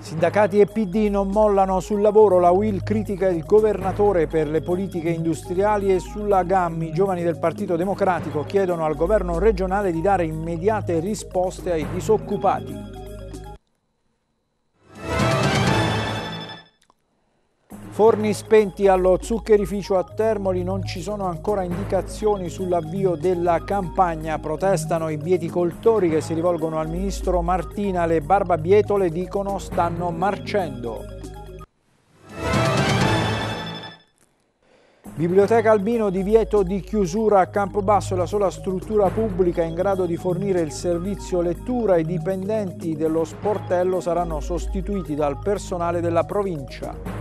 Sindacati e PD non mollano sul lavoro, la Will critica il governatore per le politiche industriali e sulla GAM i giovani del Partito Democratico chiedono al governo regionale di dare immediate risposte ai disoccupati. Forni spenti allo zuccherificio a Termoli, non ci sono ancora indicazioni sull'avvio della campagna. Protestano i bieticoltori che si rivolgono al ministro Martina. Le barbabietole dicono stanno marcendo. Biblioteca Albino divieto di chiusura a Campobasso, la sola struttura pubblica in grado di fornire il servizio lettura. I dipendenti dello sportello saranno sostituiti dal personale della provincia.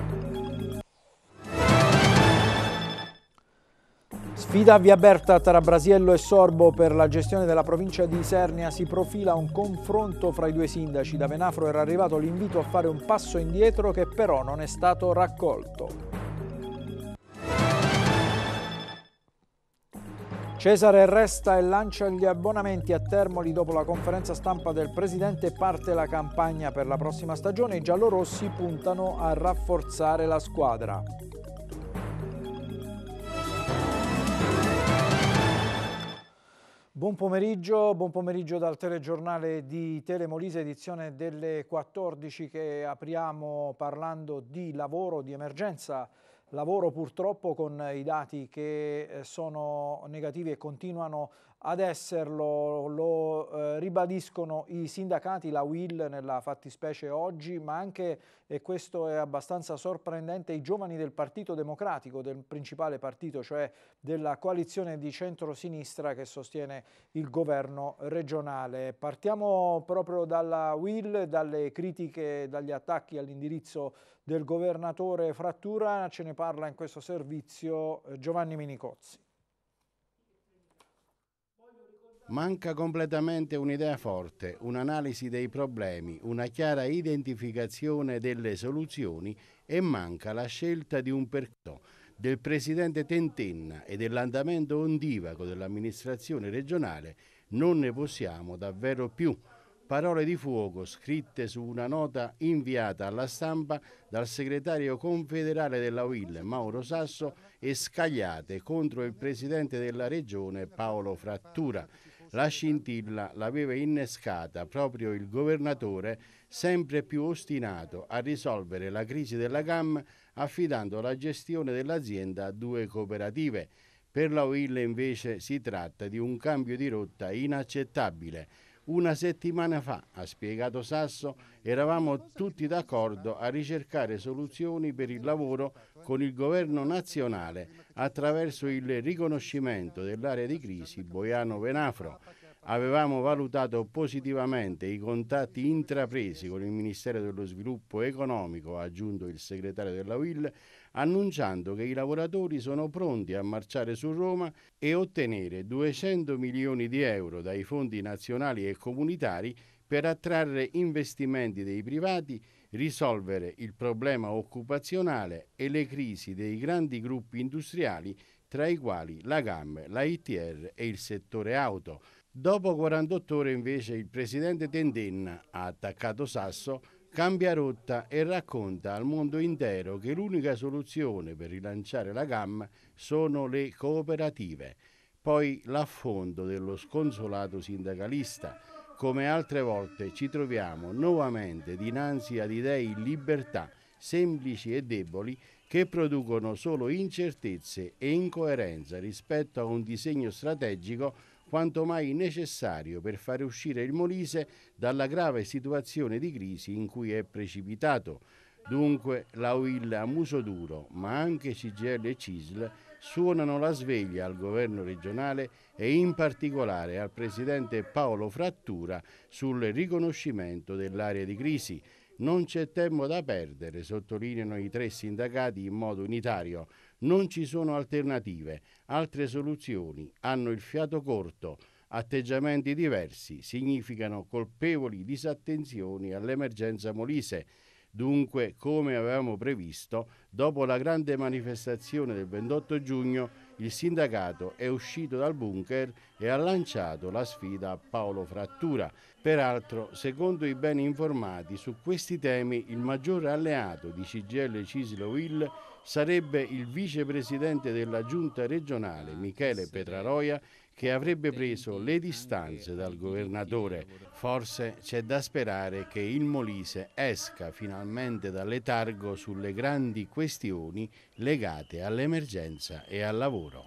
sfida via aperta tra Brasiello e Sorbo per la gestione della provincia di Isernia si profila un confronto fra i due sindaci. Da Venafro era arrivato l'invito a fare un passo indietro che però non è stato raccolto. Cesare resta e lancia gli abbonamenti a Termoli dopo la conferenza stampa del presidente parte la campagna per la prossima stagione. I giallorossi puntano a rafforzare la squadra. Buon pomeriggio, buon pomeriggio dal telegiornale di Telemolise, edizione delle 14 che apriamo parlando di lavoro, di emergenza lavoro purtroppo con i dati che eh, sono negativi e continuano ad esserlo, lo eh, ribadiscono i sindacati, la WIL nella fattispecie oggi, ma anche, e questo è abbastanza sorprendente, i giovani del Partito Democratico, del principale partito, cioè della coalizione di centrosinistra che sostiene il governo regionale. Partiamo proprio dalla WIL, dalle critiche, dagli attacchi all'indirizzo del governatore Frattura, ce ne parla in questo servizio eh, Giovanni Minicozzi. Manca completamente un'idea forte, un'analisi dei problemi, una chiara identificazione delle soluzioni e manca la scelta di un percorso del presidente Tentenna e dell'andamento ondivaco dell'amministrazione regionale non ne possiamo davvero più. Parole di fuoco scritte su una nota inviata alla stampa dal segretario confederale della UIL Mauro Sasso e scagliate contro il presidente della regione Paolo Frattura la scintilla l'aveva innescata proprio il governatore, sempre più ostinato a risolvere la crisi della GAM affidando la gestione dell'azienda a due cooperative. Per la UIL invece si tratta di un cambio di rotta inaccettabile una settimana fa, ha spiegato Sasso, eravamo tutti d'accordo a ricercare soluzioni per il lavoro con il governo nazionale attraverso il riconoscimento dell'area di crisi Boiano-Venafro avevamo valutato positivamente i contatti intrapresi con il Ministero dello Sviluppo Economico, ha aggiunto il segretario della UIL, annunciando che i lavoratori sono pronti a marciare su Roma e ottenere 200 milioni di euro dai fondi nazionali e comunitari per attrarre investimenti dei privati, risolvere il problema occupazionale e le crisi dei grandi gruppi industriali, tra i quali la GAM, la ITR e il settore auto. Dopo 48 ore invece il presidente Tendenna ha attaccato Sasso cambia rotta e racconta al mondo intero che l'unica soluzione per rilanciare la gamma sono le cooperative. Poi l'affondo dello sconsolato sindacalista. Come altre volte ci troviamo nuovamente dinanzi ad idee in libertà, semplici e deboli, che producono solo incertezze e incoerenza rispetto a un disegno strategico quanto mai necessario per fare uscire il Molise dalla grave situazione di crisi in cui è precipitato. Dunque la Uilla Musoduro, ma anche CGL e CISL, suonano la sveglia al governo regionale e in particolare al presidente Paolo Frattura sul riconoscimento dell'area di crisi. Non c'è tempo da perdere, sottolineano i tre sindacati in modo unitario. Non ci sono alternative, altre soluzioni, hanno il fiato corto, atteggiamenti diversi, significano colpevoli disattenzioni all'emergenza molise. Dunque, come avevamo previsto, dopo la grande manifestazione del 28 giugno, il sindacato è uscito dal bunker e ha lanciato la sfida a Paolo Frattura. Peraltro, secondo i ben informati, su questi temi il maggiore alleato di CGL Cislo Will sarebbe il vicepresidente della giunta regionale Michele Petraroia che avrebbe preso le distanze dal governatore. Forse c'è da sperare che il Molise esca finalmente dal letargo sulle grandi questioni legate all'emergenza e al lavoro.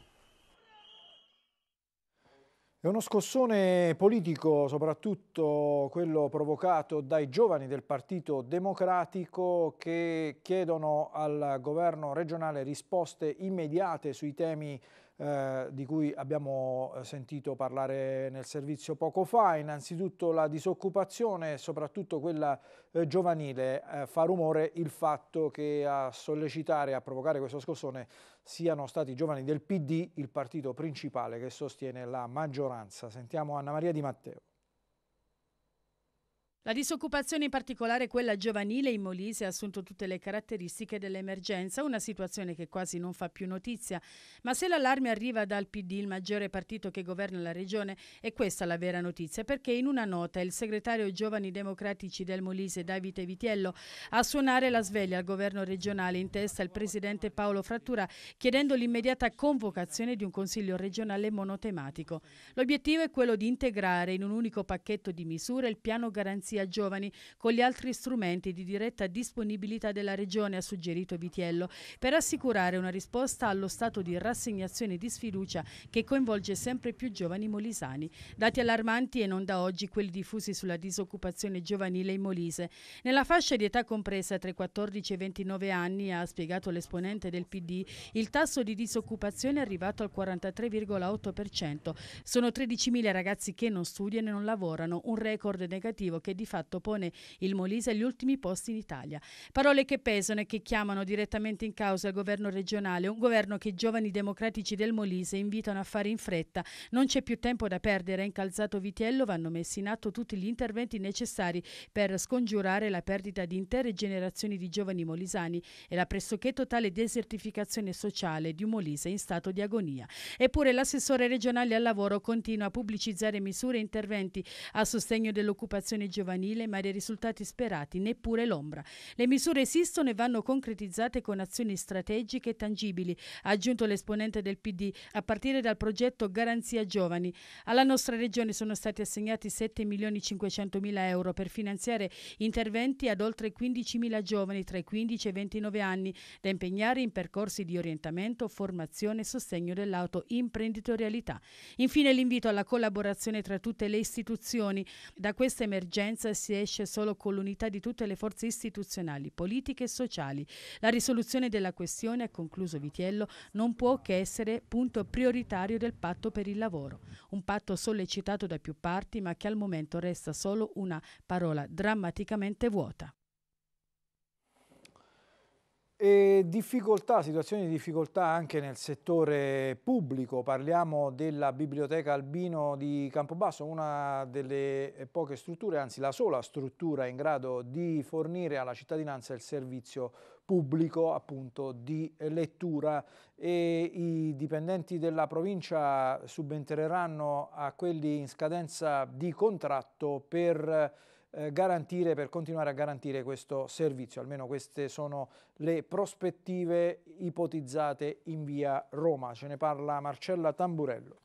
È uno scossone politico, soprattutto quello provocato dai giovani del Partito Democratico che chiedono al governo regionale risposte immediate sui temi eh, di cui abbiamo eh, sentito parlare nel servizio poco fa. Innanzitutto la disoccupazione, soprattutto quella eh, giovanile, eh, fa rumore il fatto che a sollecitare, a provocare questo scossone siano stati i giovani del PD, il partito principale che sostiene la maggioranza. Sentiamo Anna Maria Di Matteo. La disoccupazione, in particolare quella giovanile in Molise, ha assunto tutte le caratteristiche dell'emergenza, una situazione che quasi non fa più notizia. Ma se l'allarme arriva dal PD, il maggiore partito che governa la regione, è questa la vera notizia, perché in una nota il segretario Giovani Democratici del Molise, Davide Vitiello, ha suonare la sveglia al governo regionale in testa il presidente Paolo Frattura, chiedendo l'immediata convocazione di un consiglio regionale monotematico. L'obiettivo è quello di integrare in un unico pacchetto di misure il piano garanzia Garanzia Giovani con gli altri strumenti di diretta disponibilità della Regione, ha suggerito Vitiello, per assicurare una risposta allo stato di rassegnazione e di sfiducia che coinvolge sempre più giovani molisani. Dati allarmanti e non da oggi quelli diffusi sulla disoccupazione giovanile in Molise. Nella fascia di età compresa tra i 14 e i 29 anni, ha spiegato l'esponente del PD, il tasso di disoccupazione è arrivato al 43,8%. Sono 13.000 ragazzi che non studiano e non lavorano, un record negativo che di fatto pone il Molise agli ultimi posti in Italia. Parole che pesano e che chiamano direttamente in causa il governo regionale, un governo che i giovani democratici del Molise invitano a fare in fretta. Non c'è più tempo da perdere, incalzato Vitiello vanno messi in atto tutti gli interventi necessari per scongiurare la perdita di intere generazioni di giovani molisani e la pressoché totale desertificazione sociale di un Molise in stato di agonia. Eppure l'assessore regionale al lavoro continua a pubblicizzare misure e interventi a sostegno dell'occupazione giovanile giovanile, ma dei risultati sperati neppure l'ombra. Le misure esistono e vanno concretizzate con azioni strategiche e tangibili, ha aggiunto l'esponente del PD, a partire dal progetto Garanzia Giovani. Alla nostra regione sono stati assegnati 7 milioni 500 mila euro per finanziare interventi ad oltre 15 mila giovani tra i 15 e i 29 anni, da impegnare in percorsi di orientamento, formazione e sostegno dell'autoimprenditorialità. Infine l'invito alla collaborazione tra tutte le istituzioni. Da questa emergenza emergenza si esce solo con l'unità di tutte le forze istituzionali, politiche e sociali. La risoluzione della questione, ha concluso Vitiello, non può che essere punto prioritario del patto per il lavoro. Un patto sollecitato da più parti ma che al momento resta solo una parola drammaticamente vuota. E difficoltà, situazioni di difficoltà anche nel settore pubblico, parliamo della Biblioteca Albino di Campobasso, una delle poche strutture, anzi la sola struttura in grado di fornire alla cittadinanza il servizio pubblico appunto di lettura e i dipendenti della provincia subentreranno a quelli in scadenza di contratto per eh, garantire, per continuare a garantire questo servizio. Almeno queste sono le prospettive ipotizzate in via Roma. Ce ne parla Marcella Tamburello.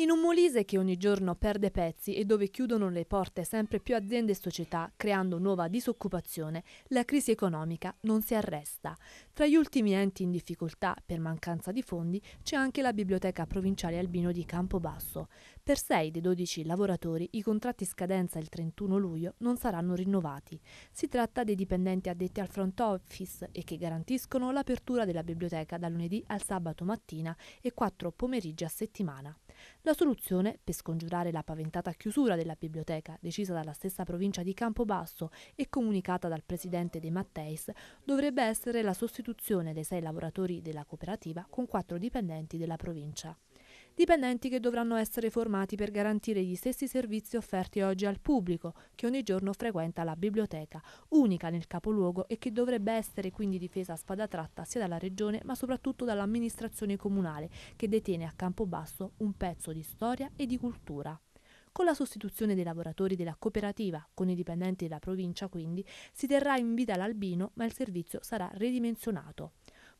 In un Molise che ogni giorno perde pezzi e dove chiudono le porte sempre più aziende e società, creando nuova disoccupazione, la crisi economica non si arresta. Tra gli ultimi enti in difficoltà per mancanza di fondi c'è anche la Biblioteca Provinciale Albino di Campobasso. Per 6 dei 12 lavoratori i contratti scadenza il 31 luglio non saranno rinnovati. Si tratta dei dipendenti addetti al front office e che garantiscono l'apertura della biblioteca da lunedì al sabato mattina e 4 pomeriggi a settimana. La soluzione per scongiurare la paventata chiusura della biblioteca decisa dalla stessa provincia di Campobasso e comunicata dal presidente De Matteis dovrebbe essere la sostituzione dei sei lavoratori della cooperativa con quattro dipendenti della provincia dipendenti che dovranno essere formati per garantire gli stessi servizi offerti oggi al pubblico, che ogni giorno frequenta la biblioteca, unica nel capoluogo e che dovrebbe essere quindi difesa a spada tratta sia dalla Regione ma soprattutto dall'amministrazione comunale, che detiene a Campobasso un pezzo di storia e di cultura. Con la sostituzione dei lavoratori della cooperativa con i dipendenti della provincia, quindi, si terrà in vita l'albino, ma il servizio sarà ridimensionato.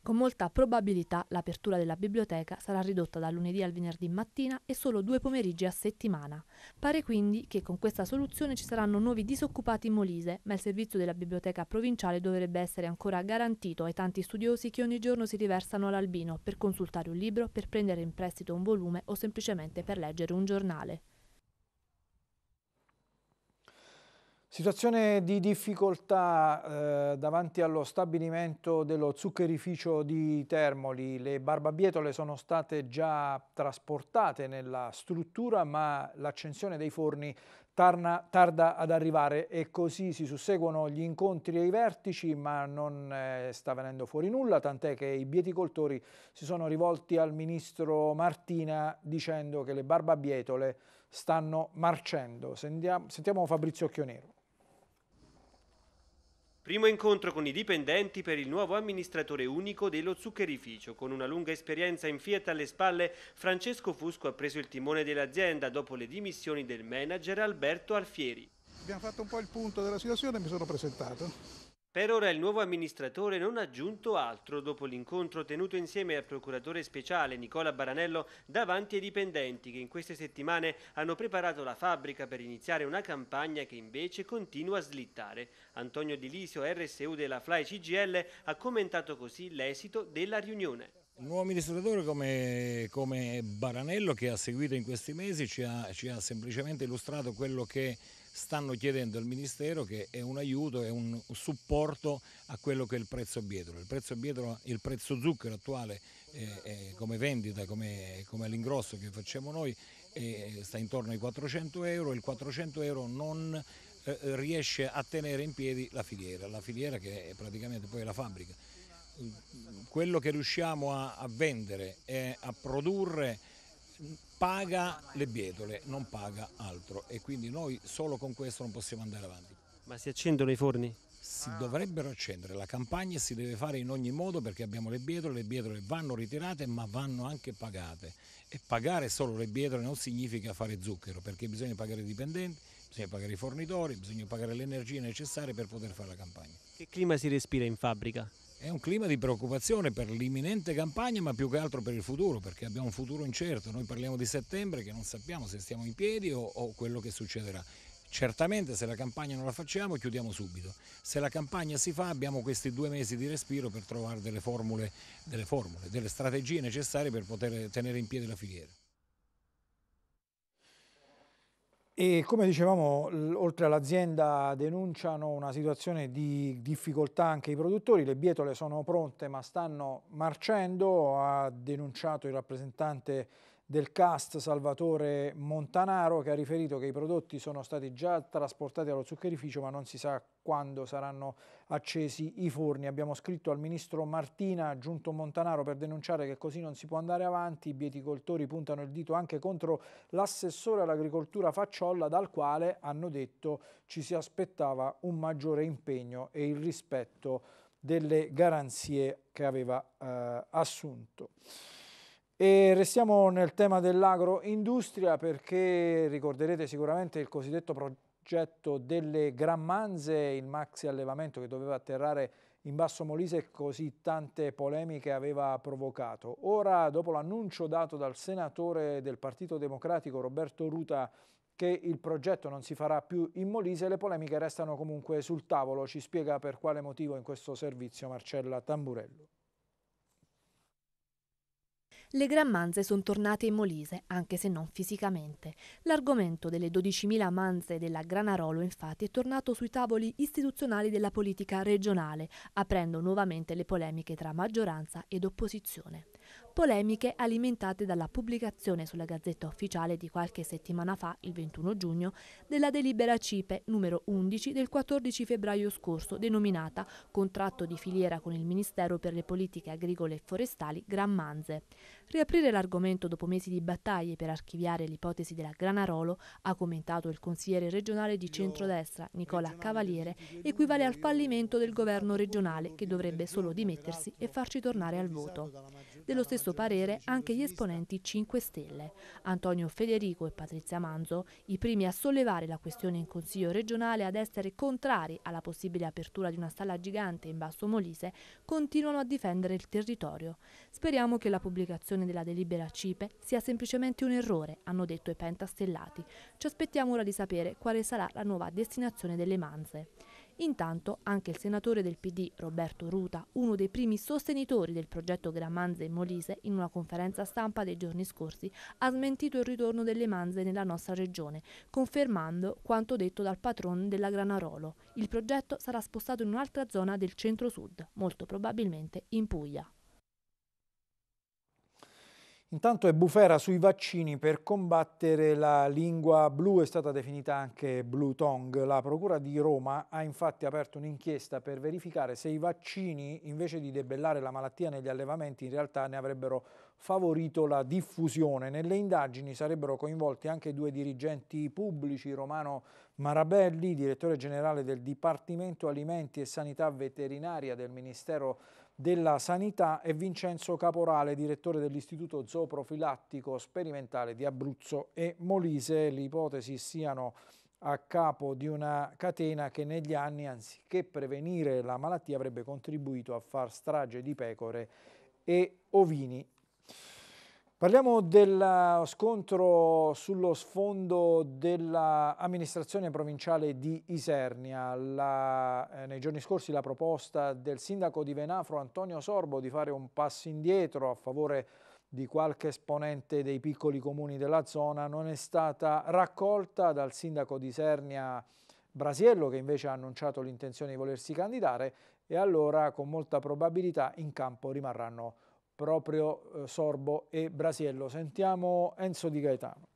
Con molta probabilità l'apertura della biblioteca sarà ridotta da lunedì al venerdì mattina e solo due pomeriggi a settimana. Pare quindi che con questa soluzione ci saranno nuovi disoccupati in Molise, ma il servizio della biblioteca provinciale dovrebbe essere ancora garantito ai tanti studiosi che ogni giorno si riversano all'Albino per consultare un libro, per prendere in prestito un volume o semplicemente per leggere un giornale. Situazione di difficoltà eh, davanti allo stabilimento dello zuccherificio di Termoli. Le barbabietole sono state già trasportate nella struttura ma l'accensione dei forni tarna, tarda ad arrivare e così si susseguono gli incontri ai vertici ma non eh, sta venendo fuori nulla tant'è che i bieticoltori si sono rivolti al ministro Martina dicendo che le barbabietole stanno marcendo. Sentiamo, sentiamo Fabrizio Occhionero. Primo incontro con i dipendenti per il nuovo amministratore unico dello zuccherificio. Con una lunga esperienza in Fiat alle spalle, Francesco Fusco ha preso il timone dell'azienda dopo le dimissioni del manager Alberto Alfieri. Abbiamo fatto un po' il punto della situazione e mi sono presentato. Per ora il nuovo amministratore non ha aggiunto altro dopo l'incontro tenuto insieme al procuratore speciale Nicola Baranello davanti ai dipendenti che in queste settimane hanno preparato la fabbrica per iniziare una campagna che invece continua a slittare. Antonio Di Lisio, RSU della Fly CGL, ha commentato così l'esito della riunione. Un nuovo amministratore come, come, Baranello che ha seguito in questi mesi ci ha, ci ha semplicemente illustrato quello che stanno chiedendo al Ministero che è un aiuto, è un supporto a quello che è il prezzo bietolo. Il prezzo, bietolo, il prezzo zucchero attuale eh, eh, come vendita, come, come l'ingrosso che facciamo noi, eh, sta intorno ai 400 euro, il 400 euro non eh, riesce a tenere in piedi la filiera, la filiera che è praticamente poi la fabbrica. Quello che riusciamo a, a vendere e a produrre paga le bietole, non paga altro e quindi noi solo con questo non possiamo andare avanti. Ma si accendono i forni? Si dovrebbero accendere, la campagna si deve fare in ogni modo perché abbiamo le bietole, le bietole vanno ritirate ma vanno anche pagate e pagare solo le bietole non significa fare zucchero perché bisogna pagare i dipendenti, bisogna pagare i fornitori, bisogna pagare le energie necessarie per poter fare la campagna. Che clima si respira in fabbrica? È un clima di preoccupazione per l'imminente campagna, ma più che altro per il futuro, perché abbiamo un futuro incerto. Noi parliamo di settembre che non sappiamo se stiamo in piedi o, o quello che succederà. Certamente se la campagna non la facciamo chiudiamo subito, se la campagna si fa abbiamo questi due mesi di respiro per trovare delle formule, delle, formule, delle strategie necessarie per poter tenere in piedi la filiera. E come dicevamo, oltre all'azienda denunciano una situazione di difficoltà anche i produttori, le bietole sono pronte ma stanno marcendo, ha denunciato il rappresentante del cast Salvatore Montanaro che ha riferito che i prodotti sono stati già trasportati allo zuccherificio ma non si sa quando saranno accesi i forni. Abbiamo scritto al ministro Martina, giunto Montanaro, per denunciare che così non si può andare avanti. I bieticoltori puntano il dito anche contro l'assessore all'agricoltura Facciolla, dal quale hanno detto ci si aspettava un maggiore impegno e il rispetto delle garanzie che aveva eh, assunto. E restiamo nel tema dell'agroindustria perché ricorderete sicuramente il cosiddetto progetto delle Grammanze, il maxi allevamento che doveva atterrare in Basso Molise e così tante polemiche aveva provocato. Ora, dopo l'annuncio dato dal senatore del Partito Democratico Roberto Ruta che il progetto non si farà più in Molise, le polemiche restano comunque sul tavolo. Ci spiega per quale motivo in questo servizio Marcella Tamburello. Le gran manze sono tornate in Molise, anche se non fisicamente. L'argomento delle 12.000 manze della Granarolo, infatti, è tornato sui tavoli istituzionali della politica regionale, aprendo nuovamente le polemiche tra maggioranza ed opposizione polemiche alimentate dalla pubblicazione sulla Gazzetta Ufficiale di qualche settimana fa, il 21 giugno, della delibera CIPE numero 11 del 14 febbraio scorso, denominata Contratto di filiera con il Ministero per le politiche agricole e forestali Gran Manze. Riaprire l'argomento dopo mesi di battaglie per archiviare l'ipotesi della Granarolo, ha commentato il consigliere regionale di centrodestra Nicola Cavaliere, equivale al fallimento del governo regionale che dovrebbe solo dimettersi e farci tornare al voto. Dello stesso parere anche gli esponenti 5 Stelle, Antonio Federico e Patrizia Manzo, i primi a sollevare la questione in Consiglio regionale ad essere contrari alla possibile apertura di una stalla gigante in Basso Molise, continuano a difendere il territorio. Speriamo che la pubblicazione della delibera CIPE sia semplicemente un errore, hanno detto i pentastellati. Ci aspettiamo ora di sapere quale sarà la nuova destinazione delle manze. Intanto anche il senatore del PD Roberto Ruta, uno dei primi sostenitori del progetto Gran Manze in Molise, in una conferenza stampa dei giorni scorsi ha smentito il ritorno delle manze nella nostra regione, confermando quanto detto dal patron della Granarolo. Il progetto sarà spostato in un'altra zona del centro-sud, molto probabilmente in Puglia. Intanto è bufera sui vaccini per combattere la lingua blu, è stata definita anche Blue Tongue. La Procura di Roma ha infatti aperto un'inchiesta per verificare se i vaccini, invece di debellare la malattia negli allevamenti, in realtà ne avrebbero favorito la diffusione. Nelle indagini sarebbero coinvolti anche due dirigenti pubblici, Romano Marabelli, direttore generale del Dipartimento Alimenti e Sanità Veterinaria del Ministero della Sanità e Vincenzo Caporale, direttore dell'Istituto Zooprofilattico Sperimentale di Abruzzo e Molise. L'ipotesi siano a capo di una catena che negli anni, anziché prevenire la malattia, avrebbe contribuito a far strage di pecore e ovini Parliamo dello eh, scontro sullo sfondo dell'amministrazione provinciale di Isernia. La, eh, nei giorni scorsi la proposta del sindaco di Venafro Antonio Sorbo di fare un passo indietro a favore di qualche esponente dei piccoli comuni della zona non è stata raccolta dal sindaco di Isernia Brasiello che invece ha annunciato l'intenzione di volersi candidare e allora con molta probabilità in campo rimarranno proprio eh, Sorbo e Brasiello. Sentiamo Enzo Di Gaetano.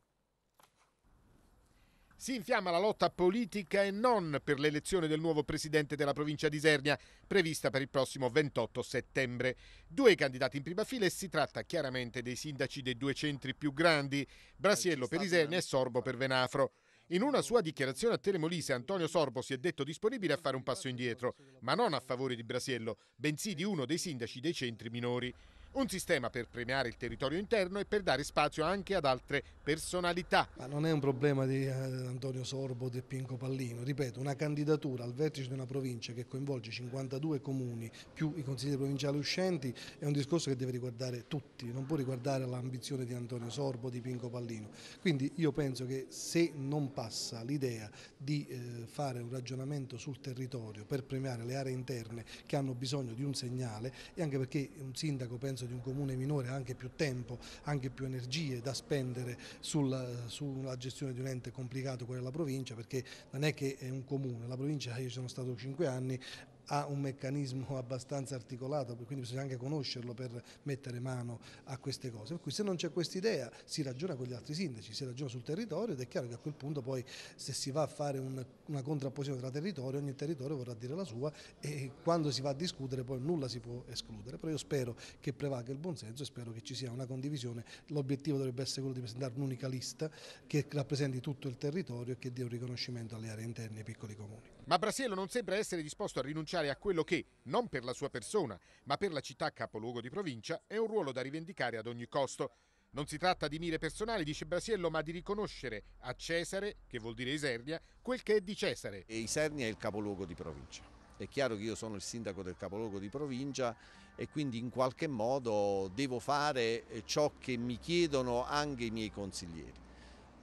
Si infiamma la lotta politica e non per l'elezione del nuovo presidente della provincia di Isernia, prevista per il prossimo 28 settembre. Due candidati in prima fila e si tratta chiaramente dei sindaci dei due centri più grandi, Brasiello per Isernia e Sorbo per Venafro. In una sua dichiarazione a Telemolise, Antonio Sorbo si è detto disponibile a fare un passo indietro, ma non a favore di Brasiello, bensì di uno dei sindaci dei centri minori. Un sistema per premiare il territorio interno e per dare spazio anche ad altre personalità. Ma non è un problema di eh, Antonio Sorbo, di Pinco Pallino, ripeto, una candidatura al vertice di una provincia che coinvolge 52 comuni più i consiglieri provinciali uscenti è un discorso che deve riguardare tutti, non può riguardare l'ambizione di Antonio Sorbo, di Pinco Pallino. Quindi io penso che se non passa l'idea di eh, fare un ragionamento sul territorio per premiare le aree interne che hanno bisogno di un segnale e anche perché un sindaco penso caso di un comune minore anche più tempo, anche più energie da spendere sulla, sulla gestione di un ente complicato quella la provincia perché non è che è un comune, la provincia io sono stato 5 anni ha un meccanismo abbastanza articolato, quindi bisogna anche conoscerlo per mettere mano a queste cose. Per cui se non c'è questa idea si ragiona con gli altri sindaci, si ragiona sul territorio ed è chiaro che a quel punto poi se si va a fare un, una contrapposizione tra territori, ogni territorio vorrà dire la sua e quando si va a discutere poi nulla si può escludere. Però io spero che prevalga il buonsenso e spero che ci sia una condivisione. L'obiettivo dovrebbe essere quello di presentare un'unica lista che rappresenti tutto il territorio e che dia un riconoscimento alle aree interne e ai piccoli comuni. Ma Brasiello non sembra essere disposto a rinunciare a quello che, non per la sua persona, ma per la città capoluogo di provincia, è un ruolo da rivendicare ad ogni costo. Non si tratta di mire personali, dice Brasiello, ma di riconoscere a Cesare, che vuol dire Isernia, quel che è di Cesare. E Isernia è il capoluogo di provincia. È chiaro che io sono il sindaco del capoluogo di provincia e quindi in qualche modo devo fare ciò che mi chiedono anche i miei consiglieri.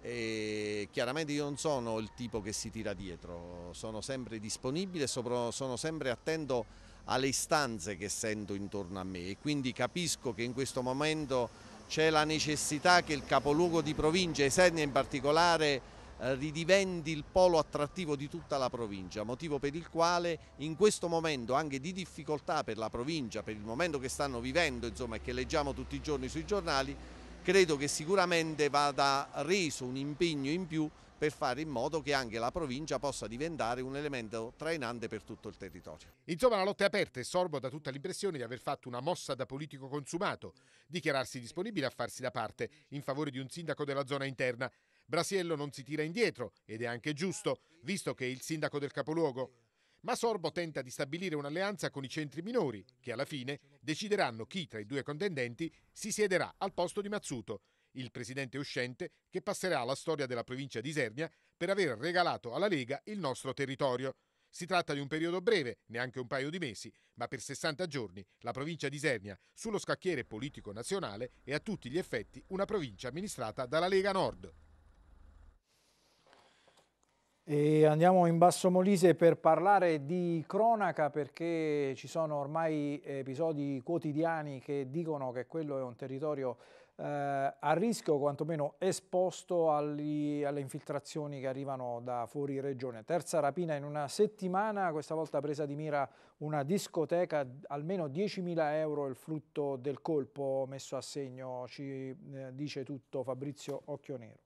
E chiaramente io non sono il tipo che si tira dietro, sono sempre disponibile, sopra, sono sempre attento alle istanze che sento intorno a me e quindi capisco che in questo momento c'è la necessità che il capoluogo di provincia, Esenia in particolare, eh, ridiventi il polo attrattivo di tutta la provincia, motivo per il quale in questo momento anche di difficoltà per la provincia, per il momento che stanno vivendo insomma, e che leggiamo tutti i giorni sui giornali, credo che sicuramente vada reso un impegno in più per fare in modo che anche la provincia possa diventare un elemento trainante per tutto il territorio. Insomma, la lotta è aperta e sorbo da tutta l'impressione di aver fatto una mossa da politico consumato, dichiararsi disponibile a farsi da parte in favore di un sindaco della zona interna. Brasiello non si tira indietro ed è anche giusto, visto che è il sindaco del capoluogo. Ma Sorbo tenta di stabilire un'alleanza con i centri minori, che alla fine decideranno chi tra i due contendenti si siederà al posto di Mazzuto, il presidente uscente che passerà alla storia della provincia di Isernia per aver regalato alla Lega il nostro territorio. Si tratta di un periodo breve, neanche un paio di mesi, ma per 60 giorni la provincia di Isernia, sullo scacchiere politico nazionale, è a tutti gli effetti una provincia amministrata dalla Lega Nord. E andiamo in Basso Molise per parlare di cronaca perché ci sono ormai episodi quotidiani che dicono che quello è un territorio eh, a rischio, quantomeno esposto agli, alle infiltrazioni che arrivano da fuori regione. Terza rapina in una settimana, questa volta presa di mira una discoteca, almeno 10.000 euro il frutto del colpo messo a segno, ci eh, dice tutto Fabrizio Occhionero.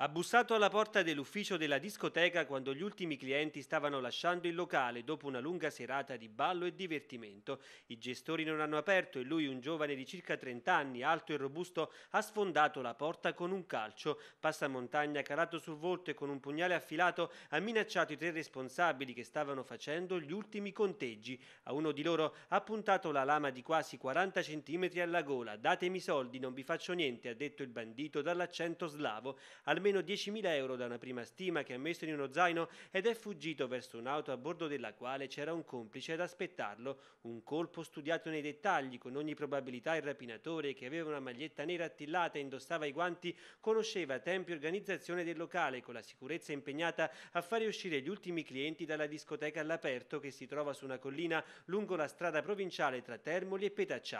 Ha bussato alla porta dell'ufficio della discoteca quando gli ultimi clienti stavano lasciando il locale dopo una lunga serata di ballo e divertimento. I gestori non hanno aperto e lui, un giovane di circa 30 anni, alto e robusto, ha sfondato la porta con un calcio. Passamontagna calato sul volto e con un pugnale affilato ha minacciato i tre responsabili che stavano facendo gli ultimi conteggi. A uno di loro ha puntato la lama di quasi 40 centimetri alla gola. Datemi soldi, non vi faccio niente, ha detto il bandito dall'accento slavo. Almeno almeno 10.000 euro da una prima stima che ha messo in uno zaino ed è fuggito verso un'auto a bordo della quale c'era un complice ad aspettarlo, un colpo studiato nei dettagli, con ogni probabilità il rapinatore che aveva una maglietta nera attillata e indossava i guanti conosceva tempi e organizzazione del locale con la sicurezza impegnata a fare uscire gli ultimi clienti dalla discoteca all'aperto che si trova su una collina lungo la strada provinciale tra Termoli e Petacciato.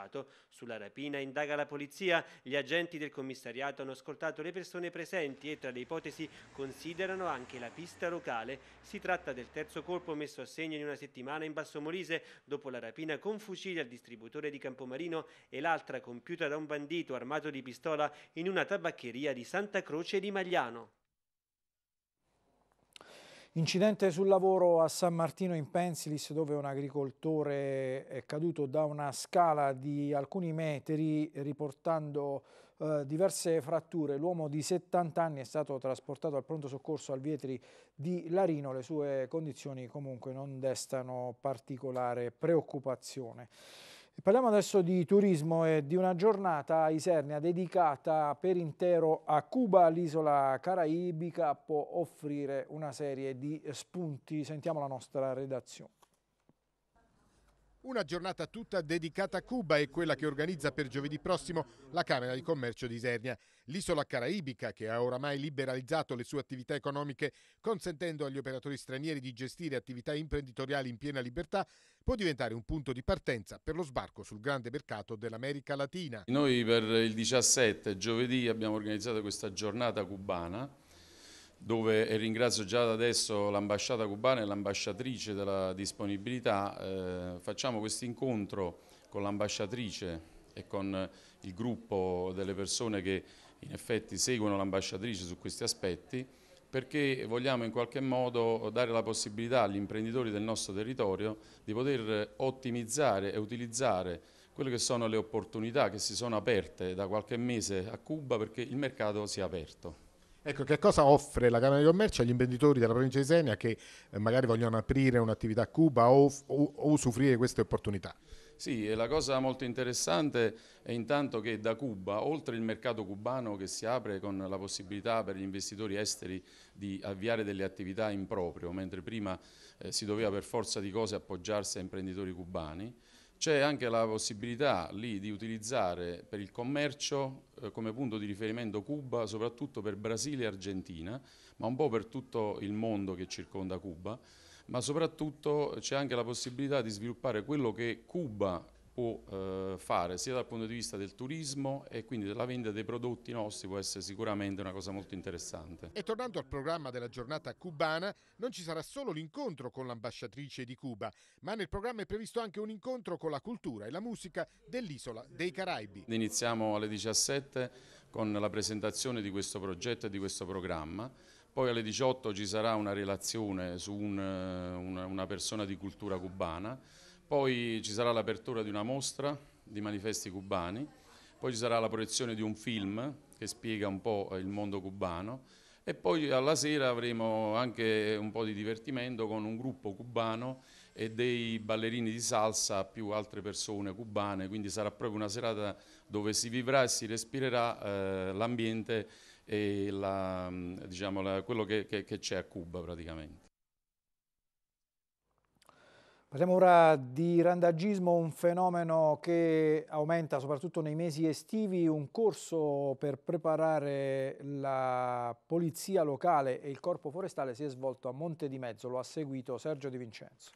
Sulla rapina indaga la polizia, gli agenti del commissariato hanno ascoltato le persone presenti e tra le ipotesi considerano anche la pista locale. Si tratta del terzo colpo messo a segno in una settimana in Bassomorise dopo la rapina con fucile al distributore di Campomarino e l'altra compiuta da un bandito armato di pistola in una tabaccheria di Santa Croce di Magliano. Incidente sul lavoro a San Martino in Pensilis dove un agricoltore è caduto da una scala di alcuni metri riportando eh, diverse fratture. L'uomo di 70 anni è stato trasportato al pronto soccorso al Vietri di Larino. Le sue condizioni comunque non destano particolare preoccupazione. Parliamo adesso di turismo e di una giornata a Isernia dedicata per intero a Cuba. L'isola caraibica può offrire una serie di spunti. Sentiamo la nostra redazione. Una giornata tutta dedicata a Cuba è quella che organizza per giovedì prossimo la Camera di Commercio di Isernia. L'isola caraibica, che ha oramai liberalizzato le sue attività economiche, consentendo agli operatori stranieri di gestire attività imprenditoriali in piena libertà, può diventare un punto di partenza per lo sbarco sul grande mercato dell'America Latina. Noi per il 17 giovedì abbiamo organizzato questa giornata cubana dove ringrazio già da adesso l'ambasciata cubana e l'ambasciatrice della disponibilità, eh, facciamo questo incontro con l'ambasciatrice e con il gruppo delle persone che in effetti seguono l'ambasciatrice su questi aspetti perché vogliamo in qualche modo dare la possibilità agli imprenditori del nostro territorio di poter ottimizzare e utilizzare quelle che sono le opportunità che si sono aperte da qualche mese a Cuba perché il mercato si è aperto. Ecco, che cosa offre la Camera di Commercio agli imprenditori della provincia di Senia che eh, magari vogliono aprire un'attività a Cuba o, o, o usufruire di queste opportunità? Sì, la cosa molto interessante è intanto che da Cuba, oltre il mercato cubano che si apre con la possibilità per gli investitori esteri di avviare delle attività in proprio, mentre prima eh, si doveva per forza di cose appoggiarsi a imprenditori cubani, c'è anche la possibilità lì di utilizzare per il commercio eh, come punto di riferimento Cuba, soprattutto per Brasile e Argentina, ma un po' per tutto il mondo che circonda Cuba, ma soprattutto c'è anche la possibilità di sviluppare quello che Cuba può eh, fare sia dal punto di vista del turismo e quindi della vendita dei prodotti nostri può essere sicuramente una cosa molto interessante. E tornando al programma della giornata cubana, non ci sarà solo l'incontro con l'ambasciatrice di Cuba, ma nel programma è previsto anche un incontro con la cultura e la musica dell'isola dei Caraibi. Iniziamo alle 17 con la presentazione di questo progetto e di questo programma, poi alle 18 ci sarà una relazione su un, eh, una persona di cultura cubana, poi ci sarà l'apertura di una mostra di manifesti cubani, poi ci sarà la proiezione di un film che spiega un po' il mondo cubano e poi alla sera avremo anche un po' di divertimento con un gruppo cubano e dei ballerini di salsa più altre persone cubane, quindi sarà proprio una serata dove si vivrà e si respirerà eh, l'ambiente e la, diciamo, la, quello che c'è a Cuba praticamente. Parliamo ora di randagismo, un fenomeno che aumenta soprattutto nei mesi estivi, un corso per preparare la polizia locale e il corpo forestale si è svolto a Monte di Mezzo, lo ha seguito Sergio Di Vincenzo.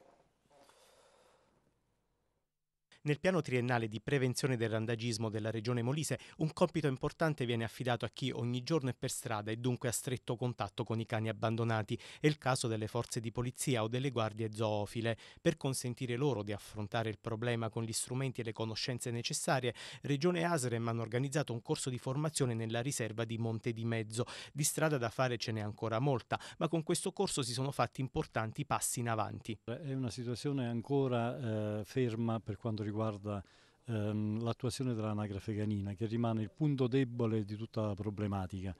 Nel piano triennale di prevenzione del randagismo della regione Molise, un compito importante viene affidato a chi ogni giorno è per strada e dunque a stretto contatto con i cani abbandonati. È il caso delle forze di polizia o delle guardie zoofile. Per consentire loro di affrontare il problema con gli strumenti e le conoscenze necessarie, Regione Asrem hanno organizzato un corso di formazione nella riserva di Monte di Mezzo. Di strada da fare ce n'è ancora molta, ma con questo corso si sono fatti importanti passi in avanti. È una situazione ancora eh, ferma per quanto riguarda riguarda ehm, l'attuazione dell'anagrafe canina, che rimane il punto debole di tutta la problematica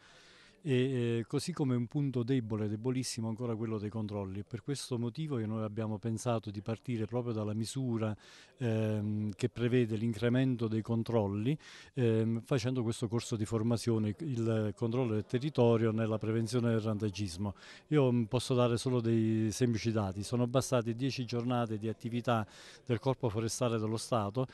e eh, così come un punto debole, debolissimo ancora quello dei controlli. Per questo motivo che noi abbiamo pensato di partire proprio dalla misura ehm, che prevede l'incremento dei controlli ehm, facendo questo corso di formazione, il controllo del territorio nella prevenzione del randagismo. Io mm, posso dare solo dei semplici dati, sono bastate 10 giornate di attività del Corpo Forestale dello Stato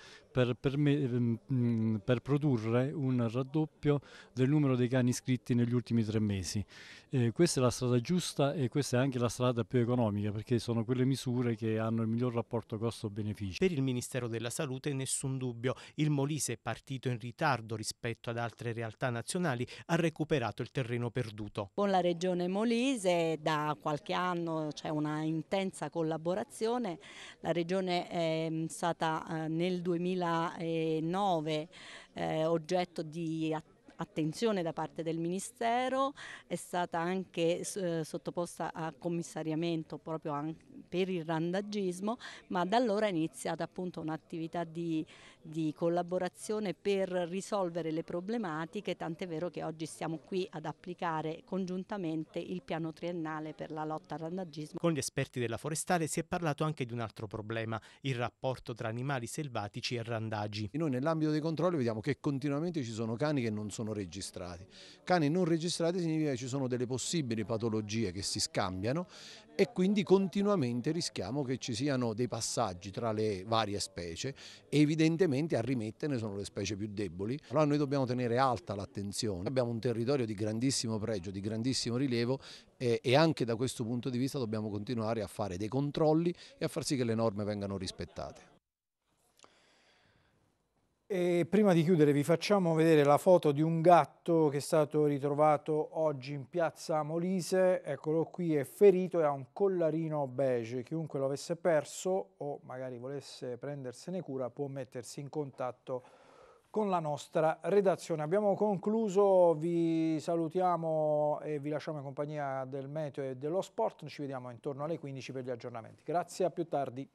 per, per, me, ehm, mm, per, produrre un raddoppio del numero dei cani iscritti negli ultimi tre mesi. Eh, questa è la strada giusta e questa è anche la strada più economica perché sono quelle misure che hanno il miglior rapporto costo-beneficio. Per il Ministero della Salute nessun dubbio, il Molise è partito in ritardo rispetto ad altre realtà nazionali, ha recuperato il terreno perduto. Con la regione Molise da qualche anno c'è una intensa collaborazione, la regione è mm, stata eh, nel 2000 2009 eh, oggetto di attività attenzione da parte del Ministero, è stata anche eh, sottoposta a commissariamento proprio per il randagismo, ma da allora è iniziata appunto un'attività di di collaborazione per risolvere le problematiche, tant'è vero che oggi siamo qui ad applicare congiuntamente il piano triennale per la lotta al randagismo. Con gli esperti della forestale si è parlato anche di un altro problema, il rapporto tra animali selvatici e randaggi. Noi nell'ambito dei controlli vediamo che continuamente ci sono cani che non sono registrati. Cani non registrati significa che ci sono delle possibili patologie che si scambiano e quindi continuamente rischiamo che ci siano dei passaggi tra le varie specie e evidentemente a rimetterne sono le specie più deboli. Allora noi dobbiamo tenere alta l'attenzione, abbiamo un territorio di grandissimo pregio, di grandissimo rilievo e, eh, e anche da questo punto di vista dobbiamo continuare a fare dei controlli e a far sì che le norme vengano rispettate. E prima di chiudere vi facciamo vedere la foto di un gatto che è stato ritrovato oggi in piazza Molise, eccolo qui, è ferito e ha un collarino beige, chiunque lo avesse perso o magari volesse prendersene cura può mettersi in contatto con la nostra redazione. Abbiamo concluso, vi salutiamo e vi lasciamo in compagnia del meteo e dello sport, ci vediamo intorno alle 15 per gli aggiornamenti. Grazie, a più tardi.